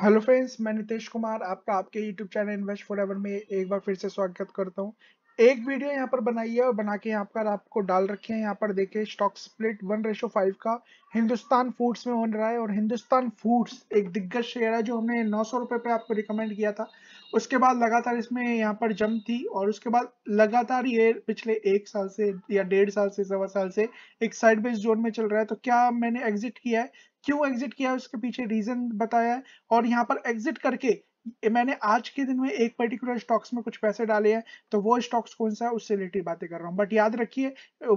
hello friends मैं नितेश कुमार आपका आपके YouTube channel invest forever में एक बार फिर से स्वागत करता हूं एक वीडियो यहां पर बनाई है और बना के यहाँ पर आपको डाल रखे हैं यहाँ पर देखे stock split one ratio five का हिंदुस्तान फूड्स में हो रहा है और हिंदुस्तान फूड्स एक दिग्गज शेयर है जो हमने नौ सौ रुपये पे आपको रिकमेंड किया था उसके बाद लगातार इसमें यहाँ पर जम थी और उसके बाद लगातार ये पिछले एक साल से या डेढ़ साल से सवा साल से एक साइड बेस जोन में चल रहा है तो क्या मैंने एग्जिट किया है क्यों एग्जिट किया उसके पीछे रीजन बताया है और यहाँ पर एग्जिट करके मैंने आज के दिन में एक पर्टिकुलर स्टॉक्स में कुछ पैसे डाले हैं तो वो स्टॉक्स कौन सा है उससे रिलेटेड बातें कर रहा हूँ बट याद रखिए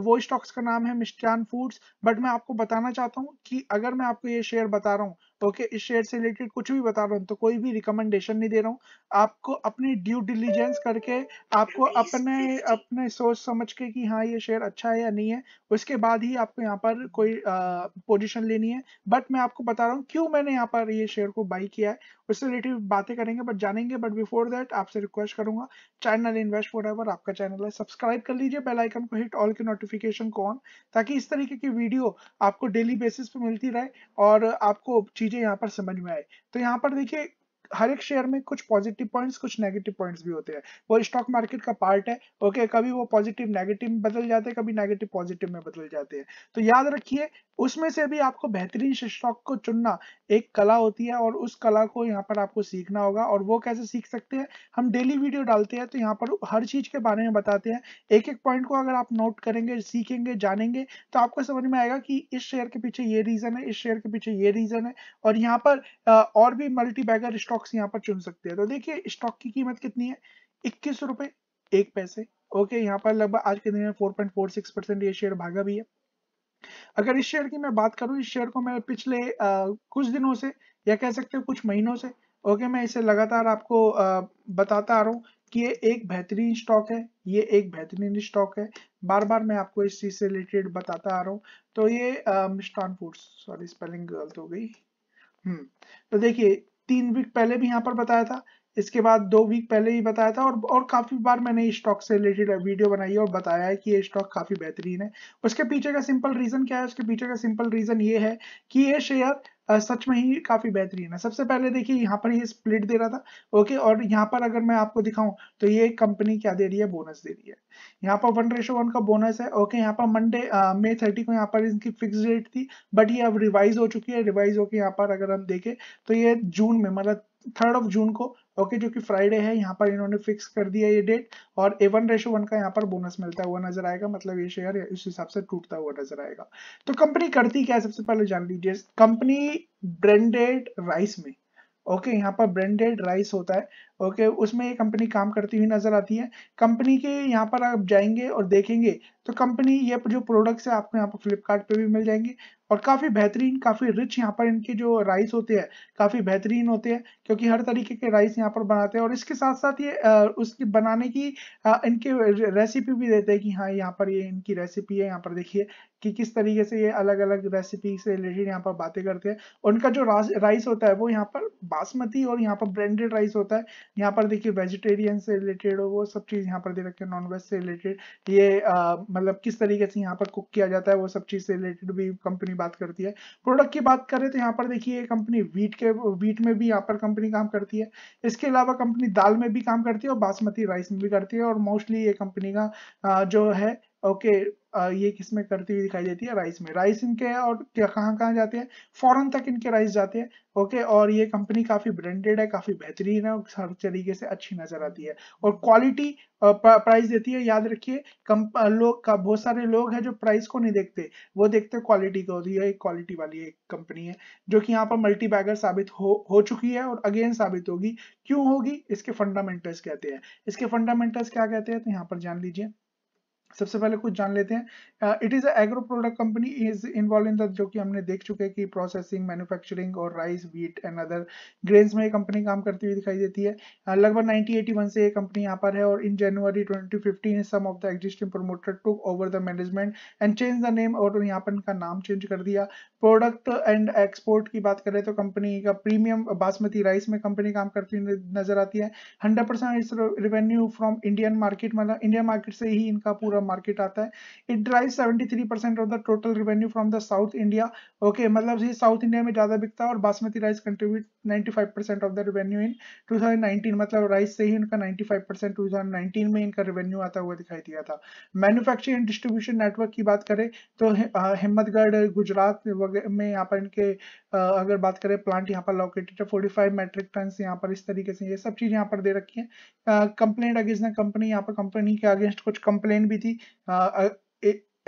वो स्टॉक्स का नाम है मिस्टान फूड्स बट मैं आपको बताना चाहता हूँ कि अगर मैं आपको ये शेयर बता रहा हूँ ओके इस शेयर से रिलेटेड कुछ भी बता रहा हूँ तो कोई भी रिकमेंडेशन नहीं दे रहा हूँ आपको अपनी ड्यू डिलीजेंस करके आपको अपने अपने सोच समझ के कि हाँ ये शेयर अच्छा है या नहीं है उसके बाद ही आपको यहाँ पर कोई पोजीशन लेनी है बट मैं आपको बता रहा हूँ क्यों मैंने यहाँ पर ये शेयर को बाई किया है उससे रिलेटेड बातें करेंगे बट जानेंगे बट बिफोर दैट आपसे रिक्वेस्ट करूंगा चैनल इन्वेस्ट फॉर एवर आपका चैनल है सब्सक्राइब कर लीजिए बेल आइकन को हिट ऑल के नोटिफिकेशन को ऑन ताकि इस तरीके की वीडियो आपको डेली बेसिस पे मिलती रहे और आपको चीजें यहाँ पर समझ में आए तो यहाँ पर देखिए हर एक शेयर में कुछ पॉजिटिव पॉइंट्स कुछ नेगेटिव पॉइंट्स भी होते हैं वो स्टॉक मार्केट का पार्ट है ओके कभी वो पॉजिटिव नेगेटिव में बदल जाते हैं कभी नेगेटिव पॉजिटिव में बदल जाते हैं तो याद रखिए उसमें से भी आपको बेहतरीन स्टॉक को चुनना एक कला होती है और उस कला को यहाँ पर आपको सीखना होगा और वो कैसे सीख सकते हैं हम डेली वीडियो डालते हैं तो यहाँ पर हर चीज के बारे में बताते हैं एक एक पॉइंट को अगर आप नोट करेंगे सीखेंगे जानेंगे तो आपको समझ में आएगा कि इस शेयर के पीछे ये रीजन है इस शेयर के पीछे ये रीजन है और यहाँ पर और भी मल्टी बैगर स्टॉक्स यहाँ पर चुन सकते हैं तो देखिए स्टॉक की कीमत कितनी है इक्कीस रुपए एक पैसे ओके यहाँ पर लगभग आज के दिन में सिक्स परसेंट ये शेयर भागा भी है अगर इस शेयर की मैं बात करूं इस शेयर को मैं पिछले आ, कुछ दिनों से या कह सकते हैं कुछ महीनों से ओके मैं इसे लगातार आपको आ, बताता आ रहा हूं कि ये एक बेहतरीन स्टॉक है ये एक बेहतरीन स्टॉक है बार बार मैं आपको इस चीज़ से रिलेटेड बताता आ रहा हूँ तो ये मिस्टान फूड सॉरी स्पेलिंग गलत हो गई हम्म तो देखिए तीन वीक पहले भी यहाँ पर बताया था इसके बाद दो वीक पहले ही बताया था और और काफ़ी बार मैंने स्टॉक से रिलेटेड वीडियो बनाई है और बताया है कि ये स्टॉक काफ़ी बेहतरीन है उसके पीछे का सिंपल रीज़न क्या है उसके पीछे का सिंपल रीज़न ये है कि ये शेयर सच में ही काफी बेहतरीन है सबसे पहले देखिए यहाँ पर ये स्प्लिट दे रहा था ओके और यहाँ पर अगर मैं आपको दिखाऊं तो ये कंपनी क्या दे रही है बोनस दे रही है यहाँ पर वन रेशो वन का बोनस है ओके यहाँ पर मंडे मई थर्टी को यहाँ पर इनकी फिक्स डेट थी बट ये अब रिवाइज हो चुकी है रिवाइज होकर यहाँ पर अगर हम देखें तो ये जून में मतलब थर्ड ऑफ जून को ओके जो कि फ्राइडे है यहाँ पर इन्होंने फिक्स कर दिया ये डेट और ए वन रेशो वन का यहाँ पर बोनस मिलता हुआ नजर आएगा मतलब ये शेयर इस हिसाब से टूटता हुआ नजर आएगा तो कंपनी करती क्या सबसे पहले जान लीजिए कंपनी ब्रांडेड राइस में ओके okay, यहाँ पर ब्रांडेड राइस होता है ओके उसमें ये कंपनी काम करती हुई नजर आती है कंपनी के यहाँ पर आप जाएंगे और देखेंगे तो कंपनी ये जो प्रोडक्ट्स है आपको यहाँ पर फ्लिपकार्ट पे भी मिल जाएंगे और काफ़ी बेहतरीन काफ़ी रिच यहाँ पर इनके जो राइस होते हैं काफ़ी बेहतरीन होते हैं क्योंकि हर तरीके के राइस यहाँ पर बनाते हैं और इसके साथ साथ ये उसकी बनाने की इनके रेसिपी भी देते हैं कि हाँ यहाँ पर ये इनकी रेसिपी है यहाँ पर देखिए कि किस तरीके से ये अलग अलग रेसिपी से रिलेटेड यहाँ पर बातें करते हैं उनका जो राइस होता है वो यहाँ पर बासमती और यहाँ पर ब्रांडेड राइस होता है यहाँ पर देखिए वेजिटेरियन से रिलेटेड वो सब चीज़ यहाँ पर दे रखे नॉन वेज से रिलेटेड ये मतलब किस तरीके से यहाँ पर कुक किया जाता है वो सब चीज़ से रिलेटेड भी कंपनी बात करती है प्रोडक्ट की बात करें तो यहाँ पर देखिए कंपनी वीट के वीट में भी यहाँ पर कंपनी काम करती है इसके अलावा कंपनी दाल में भी काम करती है और बासमती राइस में भी करती है और मोस्टली ये कंपनी का जो है ओके ये किसमें करती हुई दिखाई देती है राइस में राइस इनके है और कहाँ कहाँ जाते हैं फॉरन तक इनके राइस जाते हैं ओके और ये कंपनी काफी ब्रांडेड है काफी बेहतरीन है और हर तरीके से अच्छी नजर आती है और क्वालिटी प्राइस देती है याद रखिए कम लोग बहुत सारे लोग हैं जो प्राइस को नहीं देखते वो देखते क्वालिटी को एक क्वालिटी वाली एक कंपनी है जो कि यहाँ पर मल्टी बैगर साबित हो हो चुकी है और अगेन साबित होगी क्यों होगी इसके फंडामेंटल्स कहते हैं इसके फंडामेंटल्स क्या कहते हैं तो यहाँ पर जान लीजिए सबसे पहले कुछ जान लेते हैं it is agro product company is involve in the जो कि हमने देख चुके हैं कि प्रोसेसिंग मैन्युफैक्चरिंग और rice wheat and other grains में ये कंपनी काम करती हुई दिखाई देती है uh, लगभग 1981 से ये कंपनी यहाँ पर है और in January 2015 some of the existing promoter took over the management and change the name और यहाँ पर इनका नाम चेंज कर दिया प्रोडक्ट एंड एक्सपोर्ट की बात करें तो कंपनी का प्रीमियम बासमती राइस में कंपनी काम करती हुई नजर आती है hundred percent revenue from Indian market मतलब इंडियन मार्केट से ही इनका पूरा मार्केट आता है it drive 73 percent of the total revenue from the south India okay मतलब ये साउथ इंडिया में ज़्यादा बिकता है और basmati rice contribute 95 percent of the revenue in 2019 मतलब राइस से ही उनका 95 परसेंट में इनका रेवेन्यू आता हुआ दिखाई दिया था मैन्युफैक्चरिंग डिस्ट्रीब्यूशन नेटवर्क की बात करें तो हिम्मतगढ़ गुजरात में यहाँ पर इनके अगर बात करें प्लांट यहाँ पर लोकेटेड है 45 मेट्रिक टन यहाँ पर इस तरीके से ये सब चीज यहाँ पर दे रखी है कंप्लेंट अगेंस्ट कंपनी यहाँ पर कंपनी के अगेंस्ट कुछ कंप्लेंट भी थी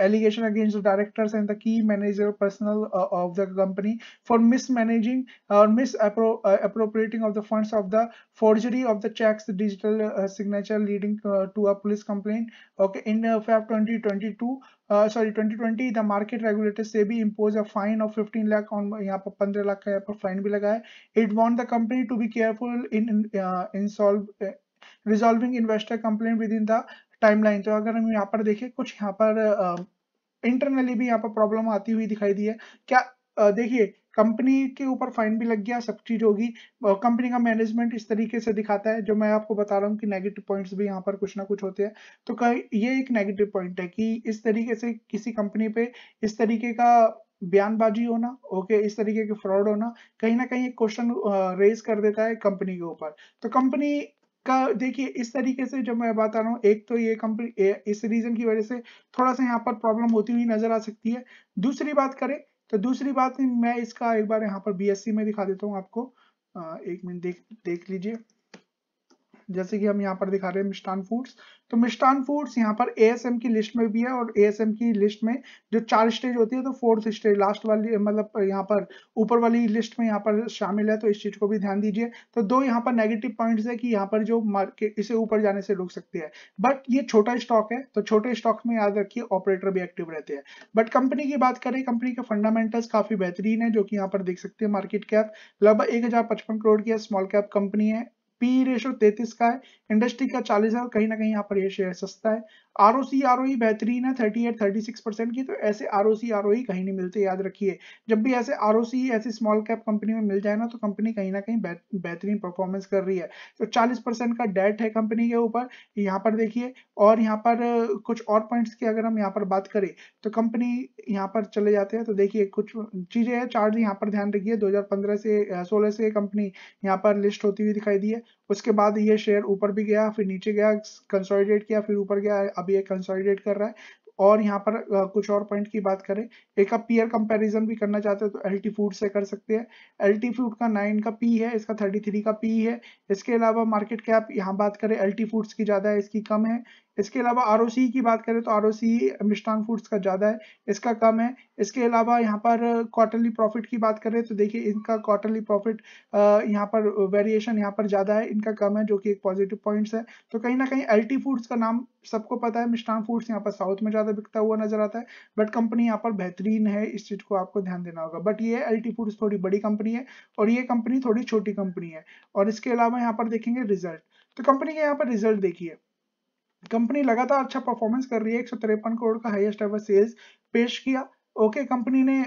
allegation against the directors and the key manager personnel uh, of the company for mismanaging or misappropriating uh, of the funds of the forgery of the checks the digital uh, signature leading uh, to a police complaint okay in uh, feb 2022 uh, sorry 2020 the market regulator SEBI imposed a fine of 15 lakh on यहाँ पर 15 लाख का यहाँ fine भी लगा है it warned the company to be careful in, uh, insolve uh, resolving investor complaint within the timeline तो अगर हम यहाँ पर देखें कुछ यहाँ पर इंटरनली भी यहाँ पर प्रॉब्लम आती हुई दिखाई दी है क्या देखिए कंपनी के ऊपर फाइन भी लग गया सब चीज होगी कंपनी का मैनेजमेंट इस तरीके से दिखाता है जो मैं आपको बता रहा हूँ कि नेगेटिव पॉइंट्स भी यहाँ पर कुछ ना कुछ होते हैं तो ये एक नेगेटिव पॉइंट है कि इस तरीके से किसी कंपनी पे इस तरीके का बयानबाजी होना ओके इस तरीके के फ्रॉड होना कहीं ना कहीं एक क्वेश्चन रेज कर देता है कंपनी के ऊपर तो कंपनी देखिए इस तरीके से जब मैं बता रहा हूँ एक तो ये कंपनी इस रीजन की वजह से थोड़ा सा यहाँ पर प्रॉब्लम होती हुई नजर आ सकती है दूसरी बात करें तो दूसरी बात मैं इसका एक बार यहाँ पर बी में दिखा देता हूँ आपको एक मिनट देख देख लीजिए जैसे कि हम यहाँ पर दिखा रहे हैं मिष्टान फूड्स तो मिष्टान फूड्स यहाँ पर एएसएम की लिस्ट में भी है और एएसएम की लिस्ट में जो चार स्टेज होती है तो फोर्थ स्टेज लास्ट वाली मतलब यहाँ पर ऊपर वाली लिस्ट में यहाँ पर शामिल है तो इस चीज को भी ध्यान दीजिए तो दो यहाँ पर नेगेटिव पॉइंट्स है कि यहाँ पर जो मार्केट इसे ऊपर जाने से रोक सकती है बट ये छोटा स्टॉक है तो छोटे स्टॉक में याद रखिए ऑपरेटर भी एक्टिव रहते हैं बट कंपनी की बात करें कंपनी के फंडामेंटल्स काफी बेहतरीन है जो कि यहाँ पर देख सकते हैं मार्केट कैप लगभग एक करोड़ की स्मॉल कैप कंपनी है पी रेशो तैतीस का है इंडस्ट्री का चालीस है और कहीं ना कहीं यहाँ पर ये शेयर सस्ता है R O C R O बेहतरीन है thirty eight thirty six percent की तो ऐसे R O C R O कहीं नहीं मिलते याद रखिए जब भी ऐसे आर ओ सी ऐसी स्मॉल कैप कंपनी में मिल जाए ना तो कंपनी कहीं ना कहीं बेहतरीन परफॉर्मेंस कर रही है तो चालीस परसेंट का डेट है कंपनी के ऊपर यहाँ पर देखिए और यहाँ पर कुछ और पॉइंट्स की अगर हम यहाँ पर बात करें तो कंपनी यहाँ पर चले जाते हैं तो देखिए कुछ चीज़ें हैं चार्ज यहाँ पर ध्यान रखिए दो हजार पंद्रह से सोलह से कंपनी यहाँ पर लिस्ट होती हुई दिखाई दी है उसके बाद ये शेयर ऊपर भी गया फिर नीचे गया कंसोलिडेट किया फिर ऊपर गया अभी ये कंसोलिडेट कर रहा है और यहाँ पर कुछ और पॉइंट की बात करें एक आप पीयर कंपैरिजन भी करना चाहते हो तो एल टी फूड से कर सकते हैं एल टी फूड का नाइन का पी है इसका थर्टी थ्री का पी है इसके अलावा मार्केट कैप यहाँ बात करें एल टी फूड्स की ज़्यादा है इसकी कम है इसके अलावा आर की बात करें तो आर ओ मिष्टांग फूड्स का ज़्यादा है इसका कम है इसके अलावा यहाँ पर क्वार्टरली प्रॉफिट की बात करें तो देखिए इनका क्वार्टरली प्रॉफिट यहाँ पर वेरिएशन यहाँ पर ज़्यादा है इनका कम है जो कि एक पॉजिटिव पॉइंट्स है तो कहीं ना कहीं एल फूड्स का नाम सबको पता है मिष्ठान फूड्स यहाँ पर साउथ में ज़्यादा बिकता हुआ नजर आता है बट कंपनी यहाँ पर बेहतरीन है इस चीज़ को आपको ध्यान देना होगा बट ये एल फूड्स थोड़ी बड़ी कंपनी है और ये कंपनी थोड़ी छोटी कंपनी है और इसके अलावा यहाँ पर देखेंगे रिजल्ट तो कंपनी के यहाँ पर रिजल्ट देखिए कंपनी लगातार अच्छा परफॉर्मेंस कर रही है एक करोड़ का हाईएस्ट एवर सेल्स पेश किया ओके कंपनी ने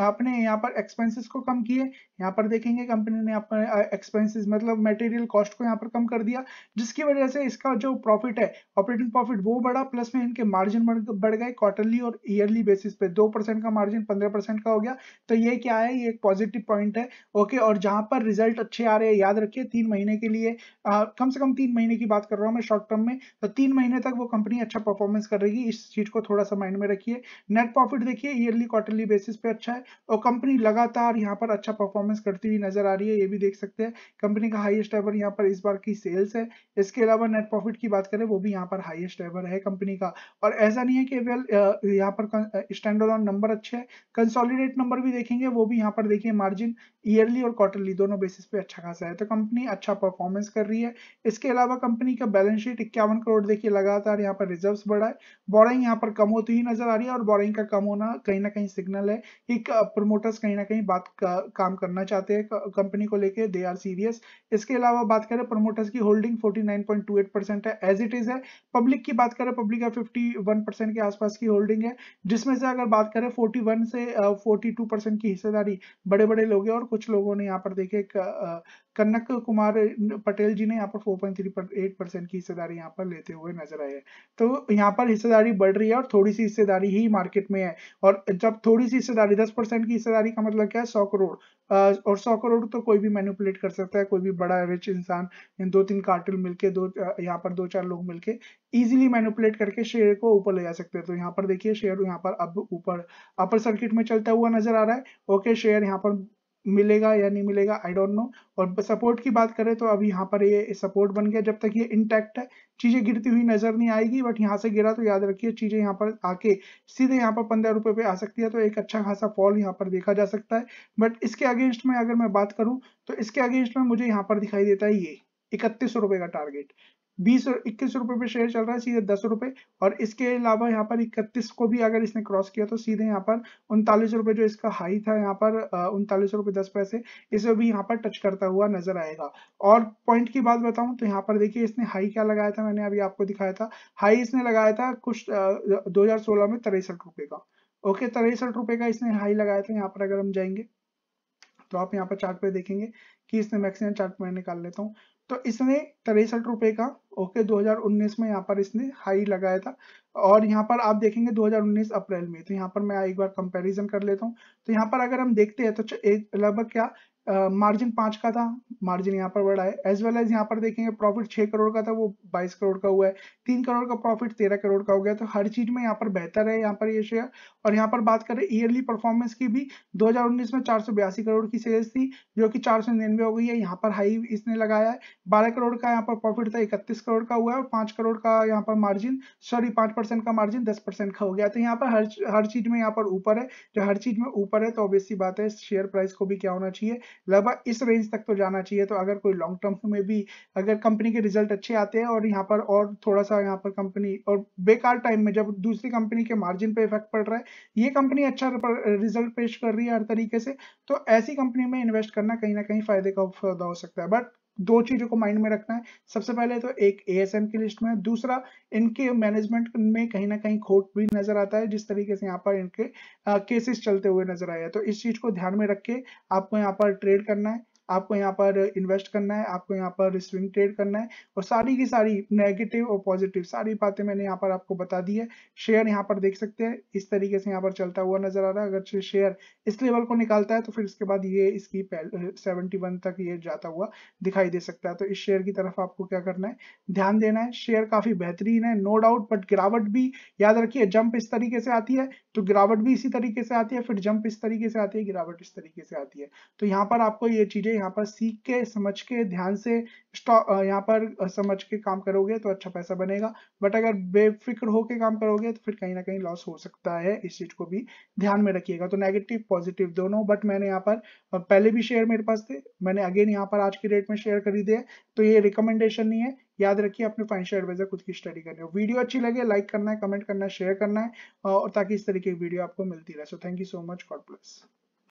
आपने यहाँ पर एक्सपेंसेस को कम किए यहाँ पर देखेंगे कंपनी ने यहाँ एक्सपेंसेस मतलब मटेरियल कॉस्ट को यहाँ पर कम कर दिया जिसकी वजह से इसका जो प्रॉफिट है ऑपरेटिंग प्रॉफिट वो बढ़ा प्लस में इनके मार्जिन बढ़ गए क्वार्टरली और ईयरली बेसिस पे दो परसेंट का मार्जिन पंद्रह परसेंट का हो गया तो ये क्या है ये एक पॉजिटिव पॉइंट है ओके और जहाँ पर रिजल्ट अच्छे आ रहे हैं याद रखिए तीन महीने के लिए आ, कम से कम तीन महीने की बात कर रहा हूँ मैं शॉर्ट टर्म में तो तीन महीने तक वो कंपनी अच्छा परफॉर्मेंस करेगी इस चीज को थोड़ा सा माइंड में रखिए नेट प्रॉफिट देखिए ईयरली क्वार्टरली बेसिस पे अच्छा है और कंपनी लगातार यहाँ पर अच्छा परफॉर्मेंस करती हुई नजर आ रही है ये भी देख सकते हैं कंपनी का हाईएस्ट एवर यहाँ पर इस बार की सेल्स है इसके अलावा नेट प्रॉफिट की बात करें वो भी यहाँ पर हाईएस्ट एवर है कंपनी का और ऐसा नहीं है कि वेल यहाँ पर स्टैंडर्ड ऑन नंबर अच्छे है कंसोलिडेट नंबर भी देखेंगे वो भी यहाँ पर देखिए मार्जिन ईयरली और क्वार्टरली दोनों बेसिस पे अच्छा खासा है तो कंपनी अच्छा परफॉर्मेंस कर रही है इसके अलावा कंपनी का बैलेंस शीट इक्यावन करोड़ देखिए लगातार यहाँ पर रिजर्व बढ़ा है बोरिंग यहाँ पर कम होती हुई नजर आ रही है और बोरिंग का कम होना कहीं ना कहीं सिग्नल है कि प्रमोटर्स कहीं ना कहीं बात का, काम करना चाहते हैं कंपनी को लेकर दे आर सीरियस इसके अलावा बात करें प्रमोटर्स की होल्डिंग फोर्टी है एज इट इज है पब्लिक की बात करें पब्लिक का फिफ्टी के आसपास की होल्डिंग है जिसमें से अगर बात करें फोर्टी से फोर्टी की हिस्सेदारी बड़े बड़े लोग और कुछ लोगों ने यहाँ पर देखे कनक कुमार पटेल जी ने यहाँ पर 4.38 परसेंट की हिस्सेदारी यहाँ पर लेते हुए नजर आए तो यहाँ पर हिस्सेदारी बढ़ रही है और थोड़ी सी हिस्सेदारी ही मार्केट में है और जब थोड़ी सी हिस्सेदारी 10 परसेंट की हिस्सेदारी का मतलब क्या है सौ करोड़ और सौ करोड़ तो कोई भी मैनिपुलेट कर सकता है कोई भी बड़ा रिच इंसान इन दो तीन कार्टल मिलके दो यहाँ पर दो चार लोग मिलके इजीली मैनिपुलेट करके शेयर को ऊपर ले जा सकते हैं तो यहाँ पर देखिए शेयर यहाँ पर अब ऊपर अपर सर्किट में चलता हुआ नजर आ रहा है ओके शेयर यहाँ पर मिलेगा या नहीं मिलेगा आई डोंट नो और सपोर्ट की बात करें तो अभी यहाँ पर ये सपोर्ट बन गया जब तक ये इंटैक्ट है चीज़ें गिरती हुई नजर नहीं आएगी बट यहाँ से गिरा तो याद रखिए चीज़ें यहाँ पर आके सीधे यहाँ पर पंद्रह रुपए पे आ सकती है तो एक अच्छा खासा फॉल यहाँ पर देखा जा सकता है बट इसके अगेंस्ट में अगर मैं बात करूँ तो इसके अगेंस्ट में मुझे यहाँ पर दिखाई देता है ये इकतीस रुपए का टारगेट बीस इक्कीस रुपए पे शेयर चल रहा है सीधे दस रुपए और इसके अलावा यहाँ पर इकतीस को भी अगर इसने क्रॉस किया तो सीधे यहाँ पर उनतालीस रुपए जो इसका हाई था यहाँ पर उनतालीस रुपए दस पैसे इसे भी यहाँ पर टच करता हुआ नजर आएगा और पॉइंट की बात बताऊं तो यहाँ पर देखिए इसने हाई क्या लगाया था मैंने अभी आपको दिखाया था हाई इसने लगाया था कुछ दो में तिरसठ रुपए का ओके तिरसठ रुपए का इसने हाई लगाया था यहाँ पर अगर हम जाएंगे तो आप यहाँ पर चार्ट पे देखेंगे कि इसने मैक्सिमम चार्ट में निकाल लेता हूँ तो इसने तिरसठ रुपए का ओके 2019 में यहाँ पर इसने हाई लगाया था और यहाँ पर आप देखेंगे 2019 अप्रैल में तो यहाँ पर मैं एक बार कंपैरिजन कर लेता हूँ तो यहाँ पर अगर हम देखते हैं तो एक लगभग क्या मार्जिन पांच का था मार्जिन यहाँ पर बढ़ा है एज वेल एज यहाँ पर देखेंगे प्रॉफिट छह करोड़ का था वो बाईस करोड़ का हुआ है तीन करोड़ का प्रॉफिट तेरह करोड़ का हो गया तो हर चीज़ में यहाँ पर बेहतर है यहाँ पर ये शेयर और यहाँ पर बात करें ईयरली परफॉर्मेंस की भी 2019 में चार करोड़ की सेल्स थी जो कि चार हो गई है यहाँ पर हाई इसने लगाया है बारह करोड़ का यहाँ पर प्रॉफिट था इकतीस करोड़ का हुआ है और पांच करोड़ का यहाँ पर मार्जिन सॉरी पांच परसेंट का मार्जिन दस परसेंट का हो गया तो यहाँ पर हर हर चीज़ में यहाँ पर ऊपर है जो हर चीज़ में ऊपर है तो ऑब्वियसली बात है शेयर प्राइस को भी क्या होना चाहिए लगभग इस रेंज तक तो जाना चाहिए तो अगर कोई लॉन्ग टर्म में भी अगर कंपनी के रिजल्ट अच्छे आते हैं और यहाँ पर और थोड़ा सा यहाँ पर कंपनी और बेकार टाइम में जब दूसरी कंपनी के मार्जिन पे इफेक्ट पड़ रहा है ये कंपनी अच्छा रिजल्ट पेश कर रही है हर तरीके से तो ऐसी कंपनी में इन्वेस्ट करना कहीं ना कहीं फायदे का सौदा हो सकता है बट दो चीजों को माइंड में रखना है सबसे पहले तो एक एम की लिस्ट में दूसरा इनके मैनेजमेंट में कहीं ना कहीं खोट भी नजर आता है जिस तरीके से यहाँ पर इनके केसेस चलते हुए नजर आया तो इस चीज को ध्यान में रख के आपको यहाँ पर ट्रेड करना है आपको यहाँ पर इन्वेस्ट करना है आपको यहाँ पर स्विंग ट्रेड करना है और सारी की सारी नेगेटिव और पॉजिटिव सारी बातें मैंने यहाँ पर आपको बता दी है शेयर यहाँ पर देख सकते हैं इस तरीके से यहाँ पर चलता हुआ नजर आ रहा है अगर शेयर इस लेवल को निकालता है तो फिर इसके बाद ये इसकी सेवेंटी वन तक ये जाता हुआ दिखाई दे सकता है तो इस शेयर की तरफ आपको क्या करना है ध्यान देना है शेयर काफी बेहतरीन है नो डाउट बट गिरावट भी याद रखिए जंप इस तरीके से आती है तो गिरावट भी इसी तरीके से आती है फिर जंप इस तरीके से आती है गिरावट इस तरीके से आती है तो यहाँ पर आपको ये चीजें यहाँ पर सीख के समझ के ध्यान से यहाँ पर समझ के काम करोगे तो अच्छा पैसा बनेगा बट अगर बेफिक्र होके काम करोगे तो फिर कहीं ना कहीं लॉस हो सकता है इस चीज को भी ध्यान में रखिएगा तो नेगेटिव पॉजिटिव दोनों बट मैंने यहाँ पर पहले भी शेयर मेरे पास थे मैंने अगेन यहाँ पर आज की डेट में शेयर खरीदे तो ये रिकमेंडेशन नहीं है याद रखिए अपने फाइनेंशियल एडवाइजर खुद की स्टडी करनी हो वीडियो अच्छी लगे लाइक करना है कमेंट करना है शेयर करना है और ताकि इस तरीके की वीडियो आपको मिलती रहे so thank you so much God plus